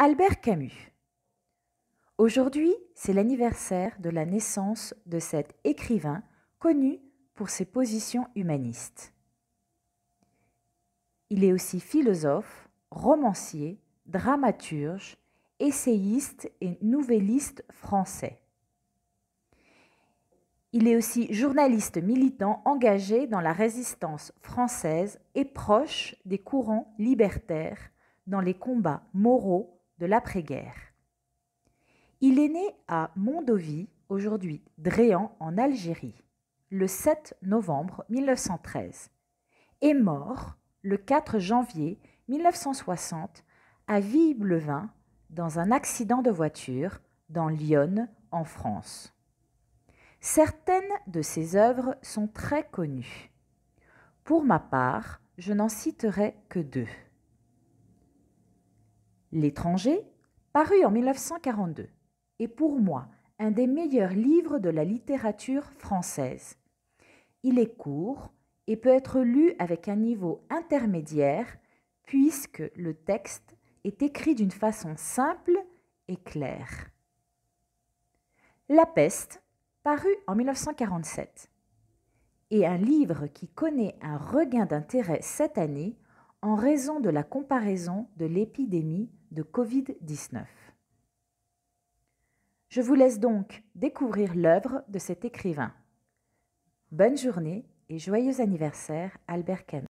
Albert Camus. Aujourd'hui, c'est l'anniversaire de la naissance de cet écrivain connu pour ses positions humanistes. Il est aussi philosophe, romancier, dramaturge, essayiste et nouvelliste français. Il est aussi journaliste militant engagé dans la résistance française et proche des courants libertaires dans les combats moraux de l'après-guerre. Il est né à Mondovi, aujourd'hui Dréan en Algérie, le 7 novembre 1913 et mort le 4 janvier 1960 à Villeblevin, dans un accident de voiture dans l'Yonne en France. Certaines de ses œuvres sont très connues. Pour ma part, je n'en citerai que deux. L'étranger, paru en 1942, est pour moi un des meilleurs livres de la littérature française. Il est court et peut être lu avec un niveau intermédiaire puisque le texte est écrit d'une façon simple et claire. La peste, paru en 1947, est un livre qui connaît un regain d'intérêt cette année en raison de la comparaison de l'épidémie de Covid-19. Je vous laisse donc découvrir l'œuvre de cet écrivain. Bonne journée et joyeux anniversaire Albert Camus.